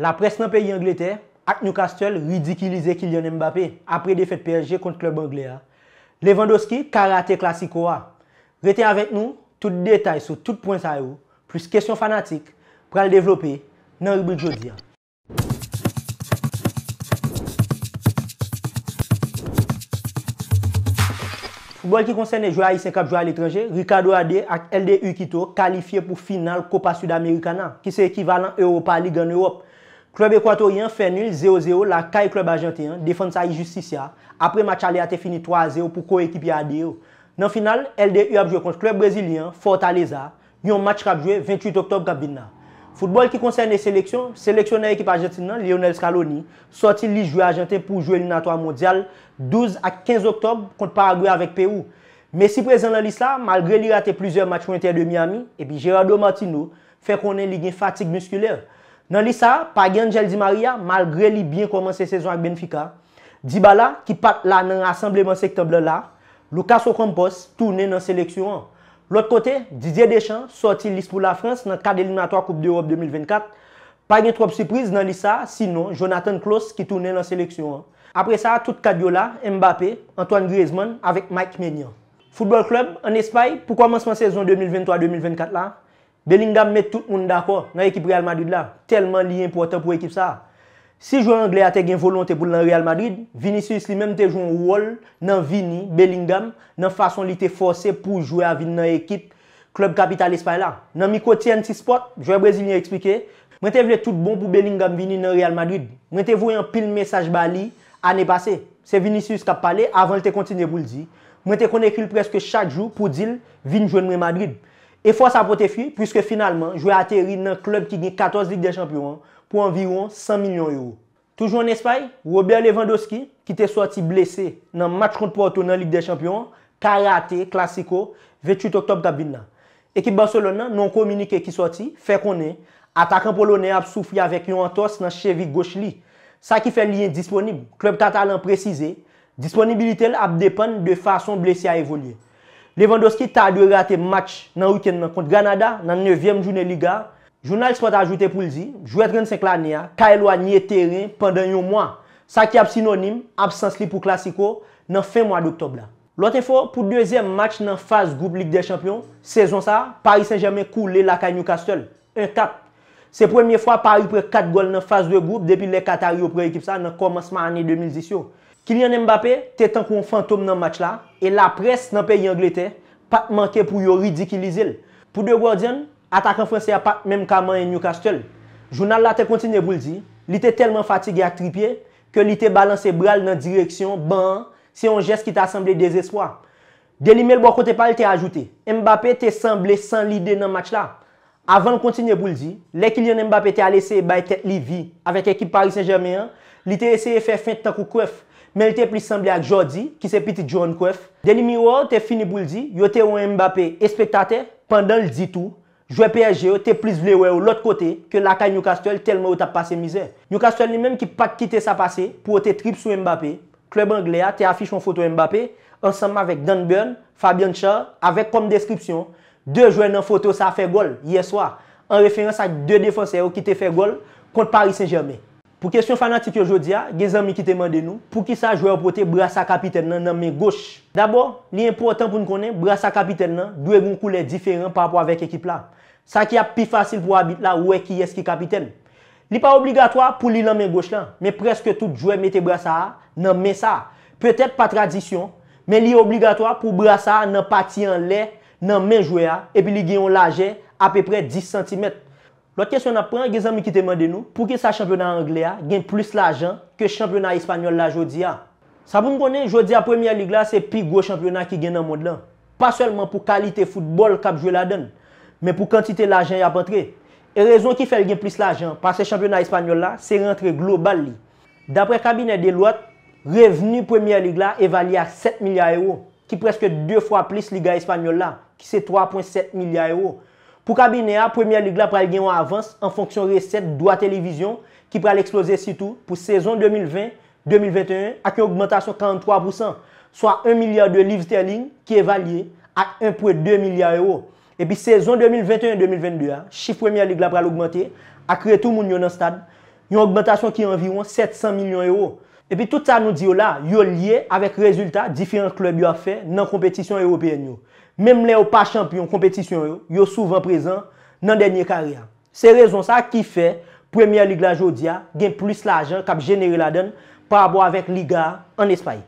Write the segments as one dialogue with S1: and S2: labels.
S1: La pres nan peyi Anglete ak nou kastel ridikilize Kylian Mbappe apre defet PSG kont klub Anglea. Levandoski karate klasiko wa. Vete avek nou tout detay sou tout point sa yo plus kesyon fanatik pou al devlopi nan Rubrik Jodia. Foubol ki konsenne joua I5 joua l'etranje, Ricardo Adé ak LD Ukito kalifiye pou final Copa Sudamericana ki se ekivalan Europa League an Europe. Kloub Ekwatorian fè nil 0-0 la kay kloub Argentin, defansa yi justisia, apre match ale ate fini 3-0 pou ko ekip ya deyo. Nan final, LD yon apjou kont kloub Brezilian, Fortaleza, yon match kapjou 28 oktob Kabina. Foutbol ki konsen de seleksyon, seleksyoner ekip Argentinan, Lionel Scaloni, soti li jwe Argentin pou jwe lina 3 mondial 12 a 15 oktob kont paragre avèk Peru. Me si prezen la lis la, malgre li ate plouzer match fwen ter de Miami, epi Gerardo Martino fè konen ligin fatik muskulel. Nan lisa, pa gen Angel Di Maria, malgre li bien komanse sezon ak Benfica. Dibala, ki pat la nan rassembleman sektabler la. Lucas Ocampos, toune nan seleksyon an. Lot kote, Didier Deschamps, sorti list pou la Frans nan 4 delimnatoa Koupe d'Europe 2024. Pa gen trop surprise nan lisa, sino Jonathan Klos, ki toune nan seleksyon an. Apre sa, tout kadyo la, Mbappé, Antoine Griezmann, avèk Mike Ménien. Football Club, an espaye pou komanse man sezon 2023-2024 la. Bellingham met tout moun d'akor nan ekip Real Madrid la. Telman liye important pou ekip sa. Si jou angle a te gen volonte pou l nan Real Madrid, Vinicius li men te jou an ouol nan Vini, Bellingham, nan fason li te force pou jou avin nan ekip klub kapitalist pa la. Nan mikotien ti spot, jouè Brazilian eksplike, mwen te vle tout bon pou Bellingham vini nan Real Madrid. Mwen te voyan pil mesaj bali ane pase. Se Vinicius kap pale avan li te kontine pou l di, mwen te konekil preske chak jou pou dil Vin jou ane mwen Madrid. E fwa sa pote fi, pwiske finalman, jwe ateri nan klub ki gen 14 Ligue des Championn pour environ 100 millions euros. Toujou en espaye, Robert Lewandowski ki te sorti blese nan match contre-porte ou nan Ligue des Championn, karate, klasiko, vechitok top tabi nan. Ekip Barcelona non komunike ki sorti, fe konen, atakan polonè ap soufri avek yon an tos nan chevi gauche li. Sa ki fe li yen disponib, klub tatalan prezise, disponibilite l ap depan de fason blese a evolye. Levandoski ta adwe rate match nan wiken nan konti Ganada nan 9e jounen liga. Jounal spot ajoute pou lzi, jwetren senk la niya, ka elwa nye teren pandan yon mwa. Sa ki ap sinonim, absens li pou klasiko nan fe mwa de oktob la. Lotefo, pou 2e match nan faz group lig de champion, sezon sa, Paris Saint-Germain koule laka yon kastel. 1-4. Se premye fwa pari pre 4 gol nan fas 2 group depi le Katari ou pre ekip sa nan komansman ane 2010 yo. Kylian Mbappé te tankou un fantoum nan match la, e la pres nan peyi Angleterre pat manke pou yo ridikilizil. Pou de Gordian, atakon franse ya pat menm kaman en Newcastle. Jounal la te kontine bou ldi, li te telman fatigye ak tripye, ke li te balanse bral nan direksyon ban an se yon jes ki ta asemble desespoi. De li mel bwa kote pari te ajoute, Mbappé te semble san lide nan match la. Avan nou kontinye pou ldi, le Kilian Mbappé te aleseye bay tete li vi avek ekip Paris Saint-Germain, li te eseye fe fè fènt tankou kwef, men li te plis sambli ak Jordi ki se piti John Kwef. Deni mi ou te fini pou ldi, yo te ou Mbappé espektate, pandan ldi tou, jouè PSG ou te plis vlewe ou lot kote ke laka Newcastle telman ou ta pase mizè. Newcastle li menm ki pat kite sa pase pou ou te trip sou Mbappé, klèb Angléa ah, te afiche ou foto Mbappé ansanm avèk Dan Byrne, Fabian Tcha, avèk kom deskripsyon, 2 jouè nan fote sa fe gol yeswa, an referans sa 2 defanse ou ki te fe gol kont Paris Saint-Germain. Pou kesyon fanatik yojodia, gen zanmi ki te mande nou, pou ki sa jouè ou pote brasa kapitel nan nanmen goch. Dabo, li impotant pou nou konen, brasa kapitel nan dwe goun koule diferent pa apwa vek ekip la. Sa ki ap pi fasil pou abit la ou e ki yeski kapitel. Li pa obligatoa pou li nanmen goch lan, men preske tout jouè mette brasa a nanmen sa. Petep pa tradisyon, men li obligatoa pou brasa a nan pati anle nan men jwe a, epi li gen yon laje api pre 10 cm. Lote kesyon apren, gen zan mi ki teman den nou, pou ki sa championat Angle a gen plus lajean ke championat Espanyol la Jodia. Sa pou m konen, Jodia Premier League la se pi gros championat ki gen nan mod lan. Pas selman pou kalite futbol kap jwe la den, men pou kantite lajean y ap entre. E rezon ki fel gen plus lajean pa se championat Espanyol la se rentre global li. Dapre kabine de lwot, revenu Premier League la evali a 7 milyar euro, ki preske 2 fwa plis liga Espanyol la. ki se 3.7 milyar euro. Pou kabine a, Premier League la pral gen yon avans an fonksyon reset do a televizyon ki pral eksplose si tou pou sezon 2020-2021 ak yon augmentation 43%, so a 1 milyar de livre sterling ki evalye ak 1.2 milyar euro. Epi sezon 2021-2022 a, chif Premier League la pral augmente, ak re tou moun yon an stad, yon augmentation ki yon environ 700 milyon euro. Epi tout sa nou diyo la, yon liye avek rezultat diferent klub yon a fe nan kompetisyon européen yon. Mem le ou pa champion kompetisyon yo, yo souvan prezen nan denye karyan. Se rezon sa ki fe Premier League la jodia gen plus la ajan kap jeneri la den pa abou avèk liga an espaye.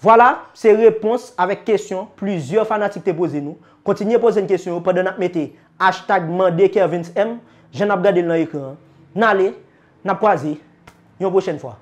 S1: Vwala, se repons avèk kesyon, plizye fanatik te pose nou. Kontinye pose yon kesyon yo pa den ap mette hashtag mandekervinsm, jen ap gade nan ekran. Nale, nap kwa zi, yon pochen fwa.